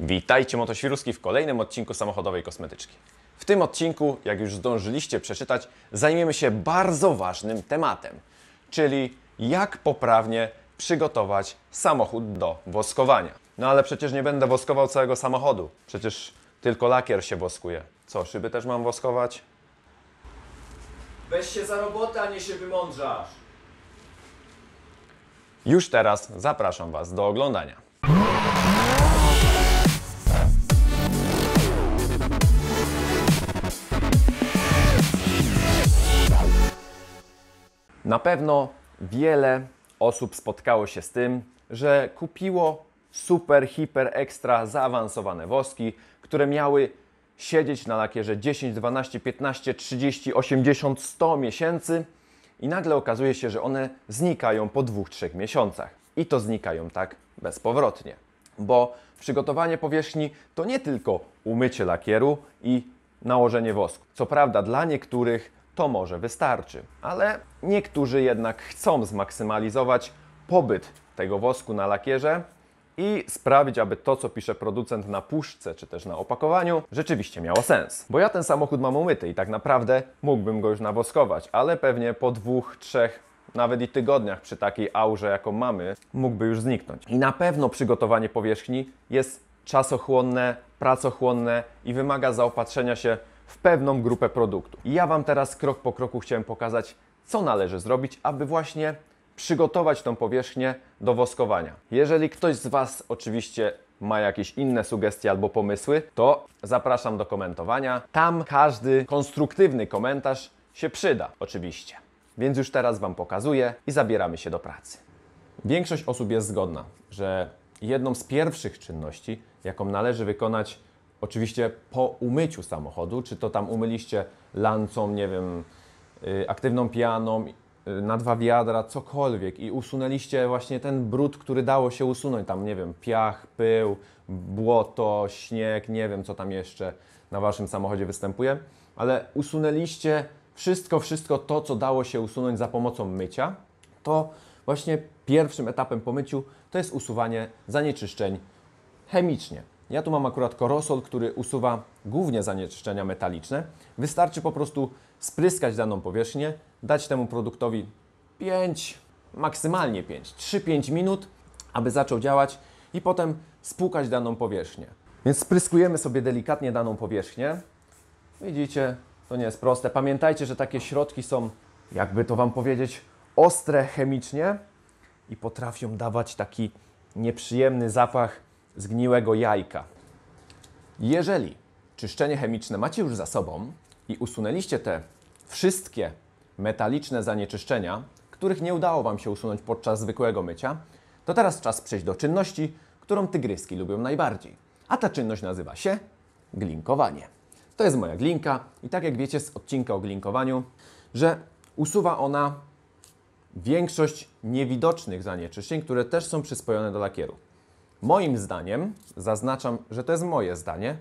Witajcie motoświruski w kolejnym odcinku samochodowej kosmetyczki. W tym odcinku, jak już zdążyliście przeczytać, zajmiemy się bardzo ważnym tematem, czyli jak poprawnie przygotować samochód do woskowania. No ale przecież nie będę woskował całego samochodu, przecież tylko lakier się woskuje. Co, szyby też mam woskować? Weź się za robotę, a nie się wymądrzasz. Już teraz zapraszam Was do oglądania. Na pewno wiele osób spotkało się z tym, że kupiło super, hiper, ekstra zaawansowane woski, które miały siedzieć na lakierze 10, 12, 15, 30, 80, 100 miesięcy i nagle okazuje się, że one znikają po dwóch, trzech miesiącach. I to znikają tak bezpowrotnie, bo przygotowanie powierzchni to nie tylko umycie lakieru i nałożenie wosku. Co prawda, dla niektórych to może wystarczy. Ale niektórzy jednak chcą zmaksymalizować pobyt tego wosku na lakierze i sprawić, aby to, co pisze producent na puszce czy też na opakowaniu, rzeczywiście miało sens. Bo ja ten samochód mam umyty i tak naprawdę mógłbym go już nawoskować, ale pewnie po dwóch, trzech, nawet i tygodniach przy takiej aurze, jaką mamy, mógłby już zniknąć. I na pewno przygotowanie powierzchni jest czasochłonne, pracochłonne i wymaga zaopatrzenia się w pewną grupę produktów. I ja Wam teraz krok po kroku chciałem pokazać, co należy zrobić, aby właśnie przygotować tą powierzchnię do woskowania. Jeżeli ktoś z Was oczywiście ma jakieś inne sugestie albo pomysły, to zapraszam do komentowania. Tam każdy konstruktywny komentarz się przyda, oczywiście. Więc już teraz Wam pokazuję i zabieramy się do pracy. Większość osób jest zgodna, że jedną z pierwszych czynności, jaką należy wykonać Oczywiście po umyciu samochodu, czy to tam umyliście lancą, nie wiem, y, aktywną pianą, y, na dwa wiadra, cokolwiek i usunęliście właśnie ten brud, który dało się usunąć, tam nie wiem, piach, pył, błoto, śnieg, nie wiem co tam jeszcze na waszym samochodzie występuje, ale usunęliście wszystko, wszystko to, co dało się usunąć za pomocą mycia, to właśnie pierwszym etapem po myciu to jest usuwanie zanieczyszczeń chemicznie. Ja tu mam akurat korosol, który usuwa głównie zanieczyszczenia metaliczne. Wystarczy po prostu spryskać daną powierzchnię, dać temu produktowi 5, maksymalnie 5, 3-5 minut, aby zaczął działać i potem spłukać daną powierzchnię. Więc spryskujemy sobie delikatnie daną powierzchnię. Widzicie, to nie jest proste. Pamiętajcie, że takie środki są, jakby to Wam powiedzieć, ostre chemicznie i potrafią dawać taki nieprzyjemny zapach zgniłego jajka. Jeżeli czyszczenie chemiczne macie już za sobą i usunęliście te wszystkie metaliczne zanieczyszczenia, których nie udało Wam się usunąć podczas zwykłego mycia, to teraz czas przejść do czynności, którą tygryski lubią najbardziej. A ta czynność nazywa się glinkowanie. To jest moja glinka i tak jak wiecie z odcinka o glinkowaniu, że usuwa ona większość niewidocznych zanieczyszczeń, które też są przyspojone do lakieru. Moim zdaniem, zaznaczam, że to jest moje zdanie,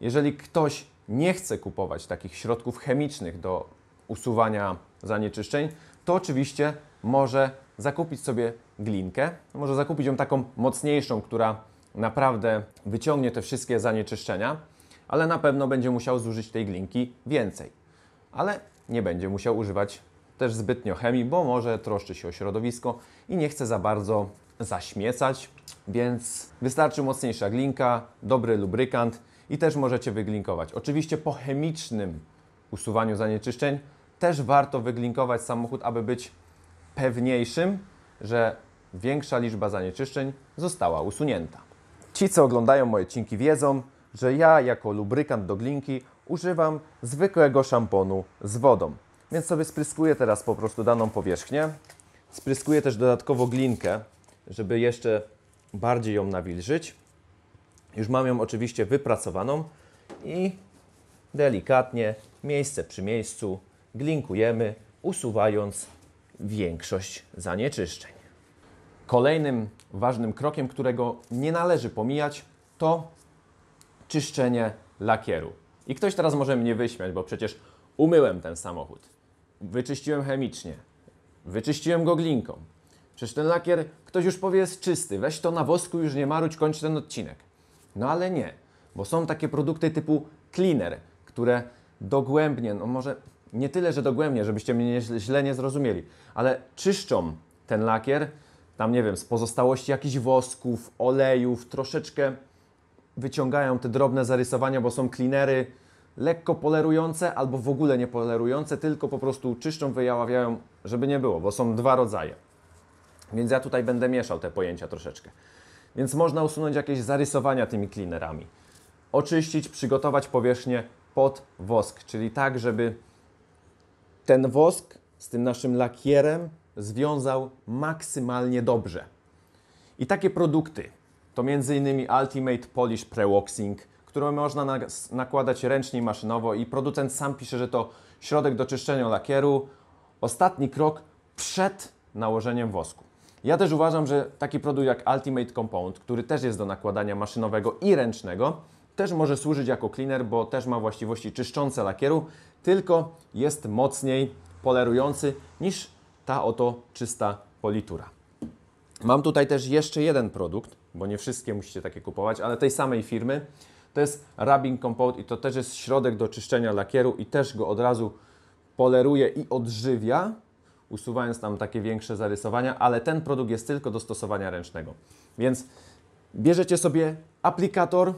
jeżeli ktoś nie chce kupować takich środków chemicznych do usuwania zanieczyszczeń, to oczywiście może zakupić sobie glinkę. Może zakupić ją taką mocniejszą, która naprawdę wyciągnie te wszystkie zanieczyszczenia, ale na pewno będzie musiał zużyć tej glinki więcej. Ale nie będzie musiał używać też zbytnio chemii, bo może troszczy się o środowisko i nie chce za bardzo zaśmiecać, więc wystarczy mocniejsza glinka, dobry lubrykant i też możecie wyglinkować. Oczywiście po chemicznym usuwaniu zanieczyszczeń też warto wyglinkować samochód, aby być pewniejszym, że większa liczba zanieczyszczeń została usunięta. Ci, co oglądają moje odcinki, wiedzą, że ja jako lubrykant do glinki używam zwykłego szamponu z wodą. Więc sobie spryskuję teraz po prostu daną powierzchnię. Spryskuję też dodatkowo glinkę, żeby jeszcze bardziej ją nawilżyć. Już mam ją oczywiście wypracowaną i delikatnie, miejsce przy miejscu, glinkujemy, usuwając większość zanieczyszczeń. Kolejnym ważnym krokiem, którego nie należy pomijać, to czyszczenie lakieru. I ktoś teraz może mnie wyśmiać, bo przecież umyłem ten samochód, wyczyściłem chemicznie, wyczyściłem go glinką, Przecież ten lakier, ktoś już powie, jest czysty, weź to na wosku, już nie maruć, kończ ten odcinek. No ale nie, bo są takie produkty typu cleaner, które dogłębnie, no może nie tyle, że dogłębnie, żebyście mnie źle nie zrozumieli, ale czyszczą ten lakier, tam nie wiem, z pozostałości jakichś wosków, olejów, troszeczkę wyciągają te drobne zarysowania, bo są cleanery lekko polerujące albo w ogóle nie polerujące, tylko po prostu czyszczą, wyjaławiają, żeby nie było, bo są dwa rodzaje. Więc ja tutaj będę mieszał te pojęcia troszeczkę. Więc można usunąć jakieś zarysowania tymi cleanerami. Oczyścić, przygotować powierzchnię pod wosk, czyli tak, żeby ten wosk z tym naszym lakierem związał maksymalnie dobrze. I takie produkty to m.in. Ultimate Polish Prewoxing, które można nakładać ręcznie i maszynowo i producent sam pisze, że to środek do czyszczenia lakieru, ostatni krok przed nałożeniem wosku. Ja też uważam, że taki produkt jak Ultimate Compound, który też jest do nakładania maszynowego i ręcznego, też może służyć jako cleaner, bo też ma właściwości czyszczące lakieru, tylko jest mocniej polerujący niż ta oto czysta politura. Mam tutaj też jeszcze jeden produkt, bo nie wszystkie musicie takie kupować, ale tej samej firmy. To jest Rubbing Compound i to też jest środek do czyszczenia lakieru i też go od razu poleruje i odżywia usuwając tam takie większe zarysowania, ale ten produkt jest tylko do stosowania ręcznego. Więc bierzecie sobie aplikator,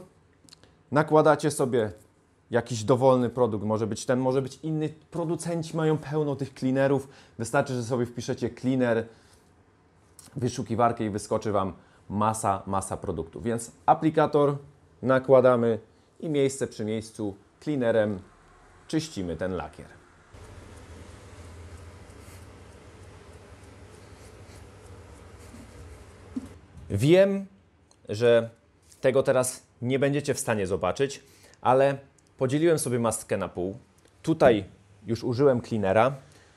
nakładacie sobie jakiś dowolny produkt, może być ten, może być inny. Producenci mają pełno tych cleanerów. Wystarczy, że sobie wpiszecie cleaner, wyszukiwarkę i wyskoczy Wam masa, masa produktów. Więc aplikator nakładamy i miejsce przy miejscu cleanerem czyścimy ten lakier. Wiem, że tego teraz nie będziecie w stanie zobaczyć, ale podzieliłem sobie maskę na pół. Tutaj już użyłem cleanera,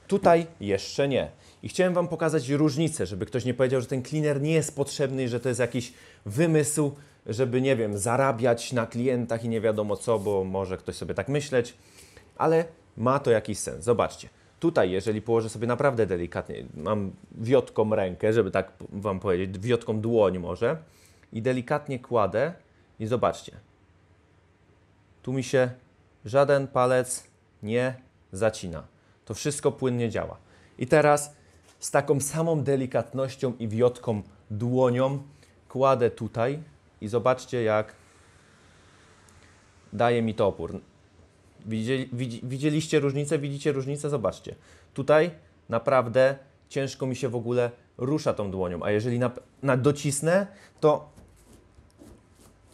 tutaj jeszcze nie. I chciałem Wam pokazać różnicę, żeby ktoś nie powiedział, że ten cleaner nie jest potrzebny i że to jest jakiś wymysł, żeby, nie wiem, zarabiać na klientach i nie wiadomo co, bo może ktoś sobie tak myśleć, ale ma to jakiś sens. Zobaczcie. Tutaj, jeżeli położę sobie naprawdę delikatnie, mam wiotką rękę, żeby tak Wam powiedzieć, wiotką dłoń może, i delikatnie kładę i zobaczcie. Tu mi się żaden palec nie zacina. To wszystko płynnie działa. I teraz z taką samą delikatnością i wiotką dłonią kładę tutaj i zobaczcie, jak daje mi to opór. Widzieli, widz, widzieliście różnicę, widzicie różnicę, zobaczcie. Tutaj naprawdę ciężko mi się w ogóle rusza tą dłonią, a jeżeli na, na docisnę, to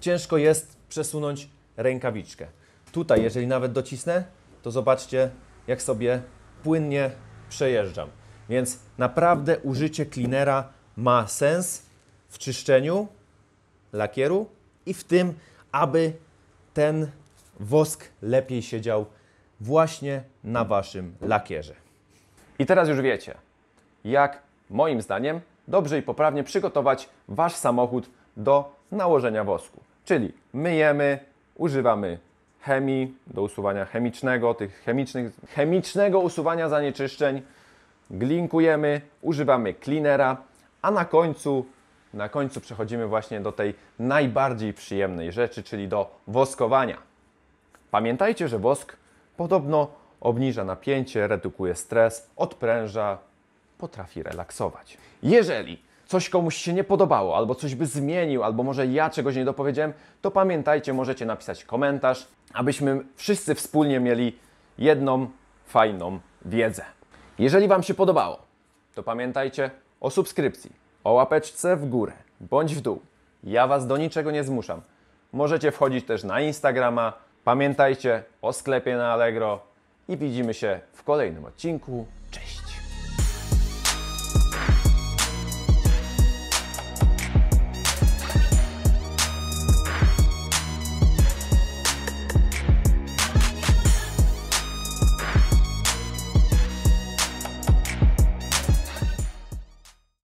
ciężko jest przesunąć rękawiczkę. Tutaj, jeżeli nawet docisnę, to zobaczcie, jak sobie płynnie przejeżdżam. Więc naprawdę użycie cleanera ma sens w czyszczeniu lakieru i w tym, aby ten wosk lepiej siedział właśnie na Waszym lakierze. I teraz już wiecie, jak moim zdaniem dobrze i poprawnie przygotować Wasz samochód do nałożenia wosku. Czyli myjemy, używamy chemii do usuwania chemicznego, tych chemicznych, chemicznego usuwania zanieczyszczeń, glinkujemy, używamy cleanera, a na końcu, na końcu przechodzimy właśnie do tej najbardziej przyjemnej rzeczy, czyli do woskowania. Pamiętajcie, że wosk podobno obniża napięcie, redukuje stres, odpręża, potrafi relaksować. Jeżeli coś komuś się nie podobało, albo coś by zmienił, albo może ja czegoś nie dopowiedziałem, to pamiętajcie, możecie napisać komentarz, abyśmy wszyscy wspólnie mieli jedną fajną wiedzę. Jeżeli Wam się podobało, to pamiętajcie o subskrypcji, o łapeczce w górę bądź w dół. Ja Was do niczego nie zmuszam. Możecie wchodzić też na Instagrama, Pamiętajcie o sklepie na Allegro i widzimy się w kolejnym odcinku. Cześć!